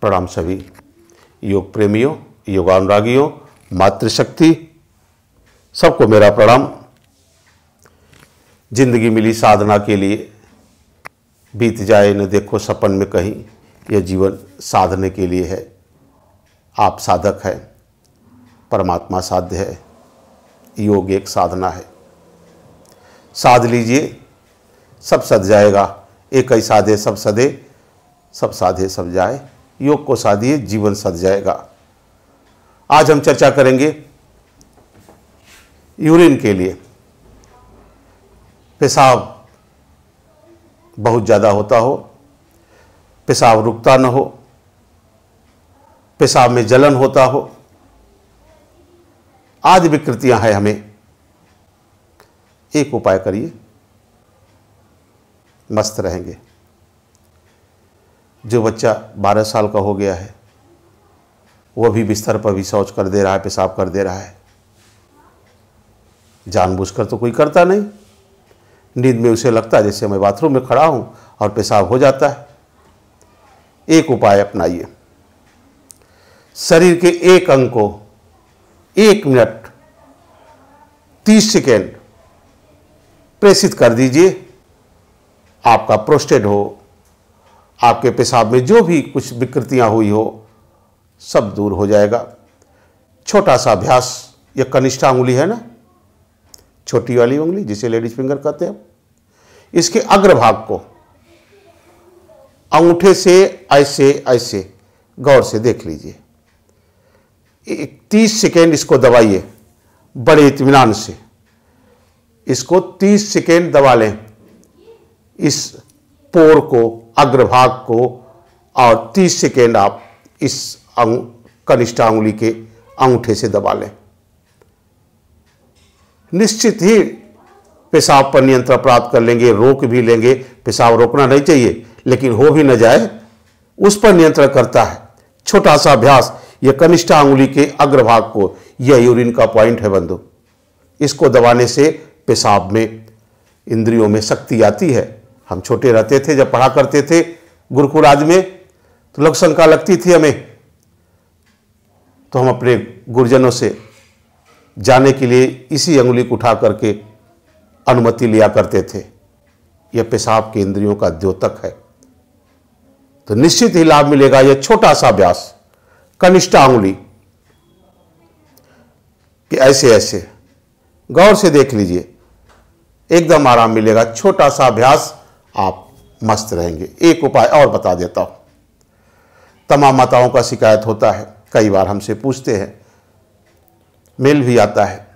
प्रणाम सभी योग प्रेमियों योगानुरागियों मातृशक्ति सबको मेरा प्रणाम जिंदगी मिली साधना के लिए बीत जाए न देखो सपन में कहीं यह जीवन साधने के लिए है आप साधक हैं परमात्मा साध्य है योग एक साधना है साध लीजिए सब सद जाएगा एक ही साधे सब सदे सब साधे सब जाए योग को साधिए जीवन सद जाएगा आज हम चर्चा करेंगे यूरिन के लिए पेशाब बहुत ज़्यादा होता हो पेशाब रुकता न हो पेशाब में जलन होता हो आदि विकृतियां हैं हमें एक उपाय करिए मस्त रहेंगे जो बच्चा बारह साल का हो गया है वह भी बिस्तर पर भी शौच कर दे रहा है पेशाब कर दे रहा है जानबूझकर तो कोई करता नहीं नींद में उसे लगता है जैसे मैं बाथरूम में खड़ा हूँ और पेशाब हो जाता है एक उपाय अपनाइए शरीर के एक अंग को एक मिनट तीस सेकेंड प्रेषित कर दीजिए आपका प्रोस्टेड हो आपके पेशाब में जो भी कुछ विकृतियां हुई हो सब दूर हो जाएगा छोटा सा अभ्यास यह कनिष्ठा उंगली है ना छोटी वाली उंगली जिसे लेडीज फिंगर कहते हैं इसके अग्रभाग को अंगूठे से ऐसे ऐसे गौर से देख लीजिए तीस सेकेंड इसको दबाइए बड़े इतमान से इसको तीस सेकेंड दबा लें इस पोर को अग्रभाग को और 30 सेकेंड आप इस कनिष्ठा अंगुली के अंगूठे से दबा लें निश्चित ही पेशाब पर नियंत्रण प्राप्त कर लेंगे रोक भी लेंगे पेशाब रोकना नहीं चाहिए लेकिन हो भी न जाए उस पर नियंत्रण करता है छोटा सा अभ्यास यह कनिष्ठा अंगुली के अग्रभाग को यह यूरिन का पॉइंट है बंधु इसको दबाने से पेशाब में इंद्रियों में शक्ति आती है हम छोटे रहते थे जब पढ़ा करते थे गुरुकुल आदि में तो लोक शंका लगती थी हमें तो हम अपने गुरुजनों से जाने के लिए इसी अंगुली को उठा करके अनुमति लिया करते थे यह पेशाब के इंद्रियों का द्योतक है तो निश्चित ही लाभ मिलेगा यह छोटा सा अभ्यास कनिष्ठा अंगुली कि ऐसे ऐसे गौर से देख लीजिए एकदम आराम मिलेगा छोटा सा अभ्यास आप मस्त रहेंगे एक उपाय और बता देता हूँ तमाम माताओं का शिकायत होता है कई बार हमसे पूछते हैं मेल भी आता है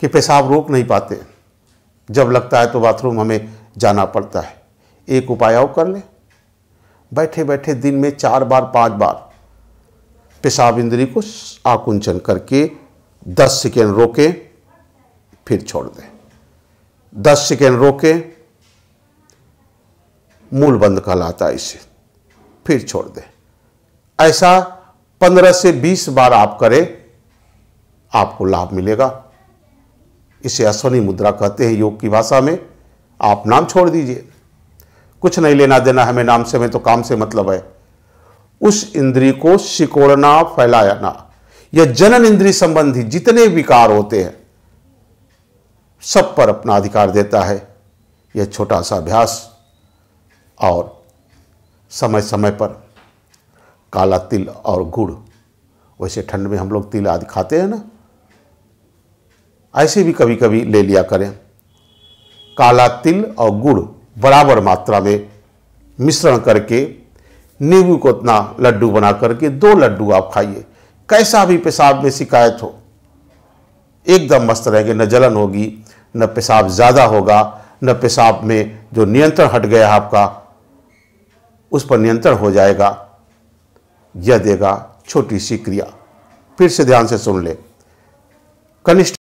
कि पेशाब रोक नहीं पाते जब लगता है तो बाथरूम हमें जाना पड़ता है एक उपाय और कर लें बैठे बैठे दिन में चार बार पांच बार पेशाब इंद्री को आकुंचन करके दस सेकेंड रोके फिर छोड़ दें दस सेकेंड रोके मूल बंद कहलाता है इसे फिर छोड़ दे ऐसा पंद्रह से बीस बार आप करें आपको लाभ मिलेगा इसे अश्वनी मुद्रा कहते हैं योग की भाषा में आप नाम छोड़ दीजिए कुछ नहीं लेना देना हमें नाम से हमें तो काम से मतलब है उस इंद्री को सिकोड़ना फैलाना या जनन इंद्री संबंधी जितने विकार होते हैं सब पर अपना अधिकार देता है यह छोटा सा अभ्यास और समय समय पर काला तिल और गुड़ वैसे ठंड में हम लोग तिल आदि खाते हैं ना ऐसे भी कभी कभी ले लिया करें काला तिल और गुड़ बराबर मात्रा में मिश्रण करके नींबू को उतना लड्डू बना करके दो लड्डू आप खाइए कैसा भी पेशाब में शिकायत हो एकदम मस्त रहेंगे न जलन होगी न पेशाब ज़्यादा होगा न पेशाब में जो नियंत्रण हट गया आपका उस पर नियंत्रण हो जाएगा यह देगा छोटी सी क्रिया फिर से ध्यान से सुन ले कनिष्ठ